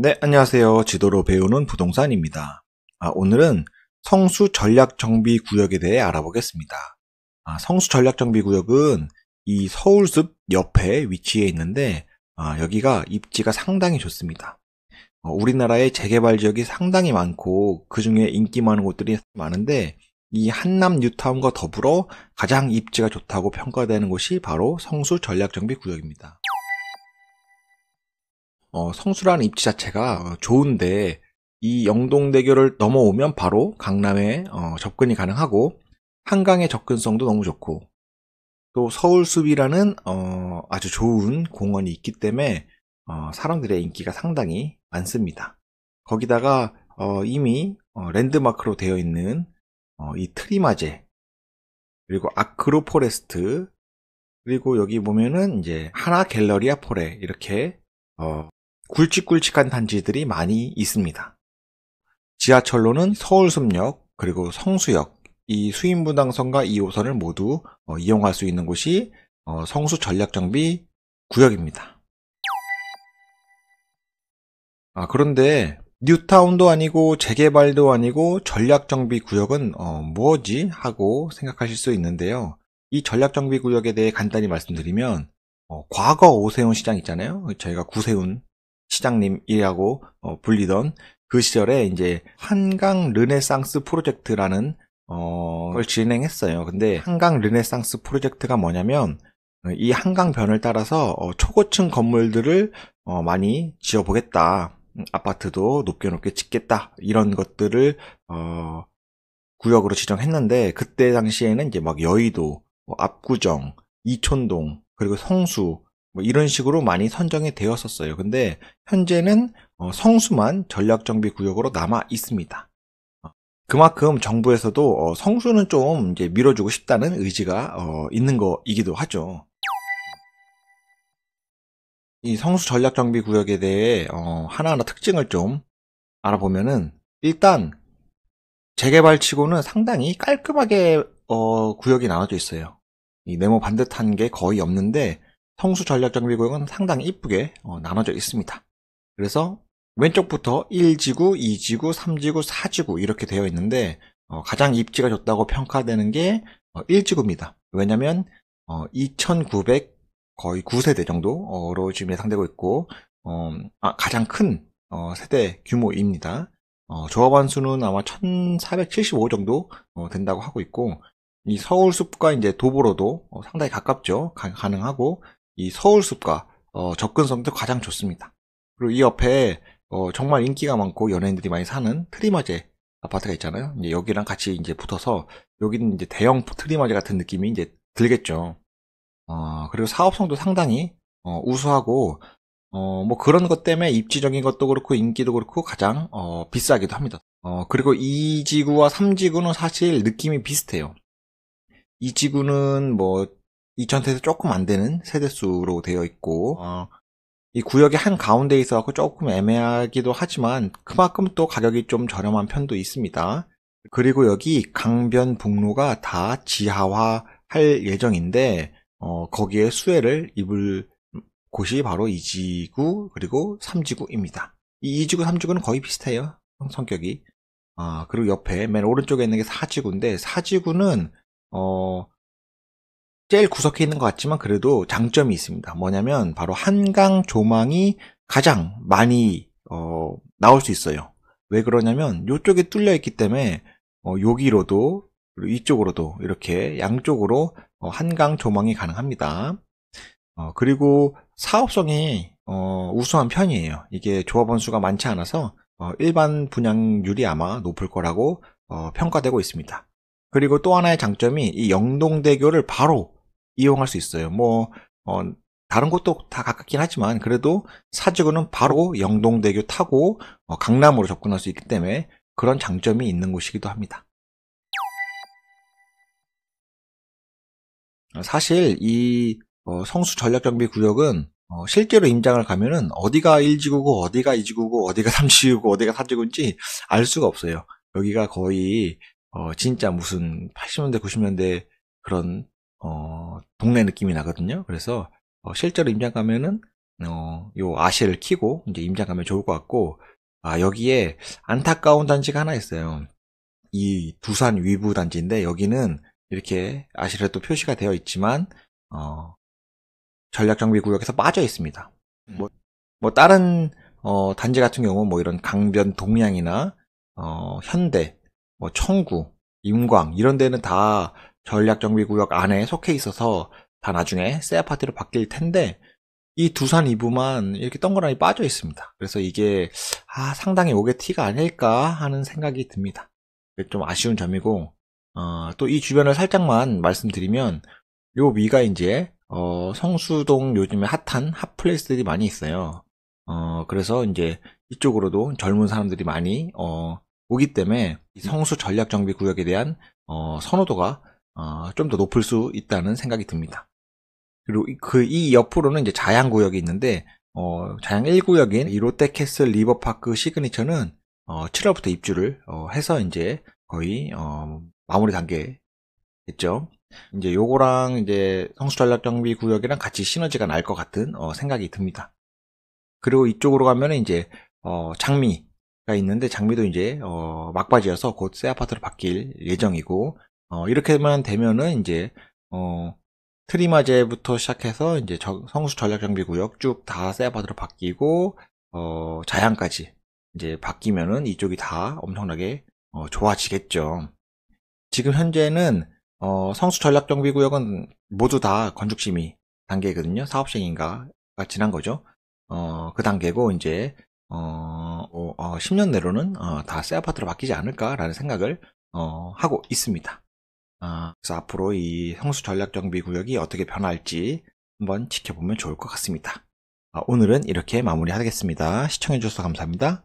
네, 안녕하세요. 지도로 배우는 부동산입니다. 아, 오늘은 성수 전략 정비 구역에 대해 알아보겠습니다. 아, 성수 전략 정비 구역은 이 서울숲 옆에 위치해 있는데 아, 여기가 입지가 상당히 좋습니다. 어, 우리나라의 재개발 지역이 상당히 많고 그 중에 인기 많은 곳들이 많은데 이 한남 뉴타운과 더불어 가장 입지가 좋다고 평가되는 곳이 바로 성수 전략 정비 구역입니다. 어, 성수라는 입지 자체가 어, 좋은데 이 영동대교를 넘어오면 바로 강남에 어, 접근이 가능하고 한강의 접근성도 너무 좋고 또 서울숲이라는 어, 아주 좋은 공원이 있기 때문에 어, 사람들의 인기가 상당히 많습니다. 거기다가 어, 이미 어, 랜드마크로 되어 있는 어, 이 트리마제 그리고 아크로포레스트 그리고 여기 보면은 이제 하나 갤러리아 포레 이렇게 어, 굵직굵직한 단지들이 많이 있습니다. 지하철로는 서울숲역 그리고 성수역 이 수인분당선과 2호선을 모두 어, 이용할 수 있는 곳이 어, 성수 전략정비 구역입니다. 아, 그런데 뉴타운도 아니고 재개발도 아니고 전략정비 구역은 어, 뭐지 하고 생각하실 수 있는데요. 이 전략정비 구역에 대해 간단히 말씀드리면 어, 과거 오세훈 시장 있잖아요. 저희가 구세훈 시장님이라고 어, 불리던 그 시절에 이제 한강 르네상스 프로젝트라는 어, 걸 진행했어요. 근데 한강 르네상스 프로젝트가 뭐냐면 어, 이 한강변을 따라서 어, 초고층 건물들을 어, 많이 지어보겠다. 음, 아파트도 높게 높게 짓겠다. 이런 것들을 어, 구역으로 지정했는데 그때 당시에는 이제 막 여의도, 뭐 압구정, 이촌동, 그리고 성수 뭐 이런 식으로 많이 선정이 되었었어요. 근데 현재는 어, 성수만 전략정비 구역으로 남아 있습니다. 어, 그만큼 정부에서도 어, 성수는 좀 이제 밀어주고 싶다는 의지가 있는 거이기도 하죠. 이 성수 전략정비 구역에 대해 하나하나 특징을 좀 알아보면은 일단 재개발치고는 상당히 깔끔하게 구역이 나눠져 있어요. 이 네모 반듯한 게 거의 없는데 성수 전략정비구역은 상당히 이쁘게 어, 나눠져 있습니다. 그래서 왼쪽부터 1지구, 2지구, 3지구, 4지구 이렇게 되어 있는데 어, 가장 입지가 좋다고 평가되는 게 어, 1지구입니다. 왜냐하면 2,900 어, 거의 9세대 정도로 지금 예상되고 있고 어, 아, 가장 큰 어, 세대 규모입니다. 조합원 수는 아마 1,475 정도 된다고 하고 있고 이 서울숲과 이제 도보로도 상당히 가깝죠. 가, 능하고 이 서울숲과 어, 접근성도 가장 좋습니다. 그리고 이 옆에 어, 정말 인기가 많고 연예인들이 많이 사는 트리마제 아파트가 있잖아요. 이제 여기랑 같이 이제 붙어서 여기는 이제 대형 트리마제 같은 느낌이 이제 들겠죠. 어, 그리고 사업성도 상당히 어, 우수하고 어, 뭐 그런 것 때문에 입지적인 것도 그렇고 인기도 그렇고 가장 어, 비싸기도 합니다. 어, 그리고 이 지구와 3지구는 사실 느낌이 비슷해요. 이 지구는 뭐 2000세대 조금 안 되는 세대수로 되어 있고 어, 이 구역의 한 가운데 에 있어갖고 조금 애매하기도 하지만 그만큼 또 가격이 좀 저렴한 편도 있습니다. 그리고 여기 강변 북로가 다 지하화 할 예정인데 어, 거기에 수혜를 입을 곳이 바로 이지구 그리고 삼지구입니다이 2지구 삼지구는 거의 비슷해요. 성격이. 아, 그리고 옆에 맨 오른쪽에 있는 게사지구인데사지구는 어, 제일 구석에 있는 것 같지만 그래도 장점이 있습니다. 뭐냐면 바로 한강 조망이 가장 많이 어, 나올 수 있어요. 왜 그러냐면 이쪽에 뚫려 있기 때문에 어, 여기로도 그리고 이쪽으로도 이렇게 양쪽으로 어, 한강 조망이 가능합니다. 어, 그리고 사업성이 어, 우수한 편이에요. 이게 조합원 수가 많지 않아서 어, 일반 분양률이 아마 높을 거라고 어, 평가되고 있습니다. 그리고 또 하나의 장점이 이 영동대교를 바로 이용할 수 있어요. 뭐 어, 다른 곳도 다 가깝긴 하지만 그래도 사직구는 바로 영동대교 타고 어, 강남으로 접근할 수 있기 때문에 그런 장점이 있는 곳이기도 합니다. 사실 이 어, 성수 전략정비 구역은 어, 실제로 임장을 가면은 어디가 1지구고 어디가 2지구고 어디가 3지구고 어디가 4지구인지 알 수가 없어요. 여기가 거의 진짜 무슨 80년대 90년대 그런 동네 느낌이 나거든요. 그래서 어, 실제로 임장 가면은 어, 요 아시를 키고 이제 임장 가면 좋을 것 같고 아 여기에 안타까운 단지가 하나 있어요. 이 두산 위부 단지인데 여기는 이렇게 아시를 또 표시가 되어 있지만 어, 전략정비 구역에서 빠져 있습니다. 뭐, 뭐 다른 어, 단지 같은 경우 뭐 이런 강변 동양이나 어, 현대, 뭐 청구, 임광 이런 데는 다 전략정비구역 안에 속해 있어서 다 나중에 새 아파트로 바뀔 텐데 이 두산 이부만 이렇게 덩그러니 빠져 있습니다. 그래서 이게 아, 상당히 오게 티가 아닐까 하는 생각이 듭니다. 좀 아쉬운 점이고 어, 또 이 주변을 살짝만 말씀드리면 요 위가 이제 어, 성수동 요즘에 핫한 핫플레이스들이 많이 있어요. 어, 그래서 이제 이쪽으로도 젊은 사람들이 많이 어, 오기 때문에 성수 전략 정비 구역에 대한 어, 선호도가 어, 좀 더 높을 수 있다는 생각이 듭니다. 그리고 그이 그 옆으로는 이제 자양 구역이 있는데 어, 자양 1구역인 이 롯데캐슬 리버파크 시그니처는 어, 7월부터 입주를 어, 해서 이제 거의 어, 마무리 단계겠죠. 이제 요거랑 이제 성수전략정비 구역이랑 같이 시너지가 날 것 같은 어, 생각이 듭니다. 그리고 이쪽으로 가면 이제 어, 장미가 있는데 장미도 이제 어, 막바지여서 곧 새 아파트로 바뀔 예정이고 어, 이렇게만 되면은 이제 어, 트리마제부터 시작해서 이제 성수 전략 장비 구역 쭉 다 세아바드로 바뀌고 어, 자양까지 이제 바뀌면은 이쪽이 다 엄청나게 어, 좋아지겠죠. 지금 현재는 어, 성수 전략 정비 구역은 모두 다 건축 심의 단계거든요. 사업 시행인가가 지난 거죠. 어, 그 단계고 이제 어, 어, 10년 내로는 어, 다새아파트로 바뀌지 않을까라는 생각을 어, 하고 있습니다. 아, 그래서 앞으로 이 성수 전략 정비 구역이 어떻게 변할지 한번 지켜보면 좋을 것 같습니다. 아, 오늘은 이렇게 마무리하겠습니다. 시청해주셔서 감사합니다.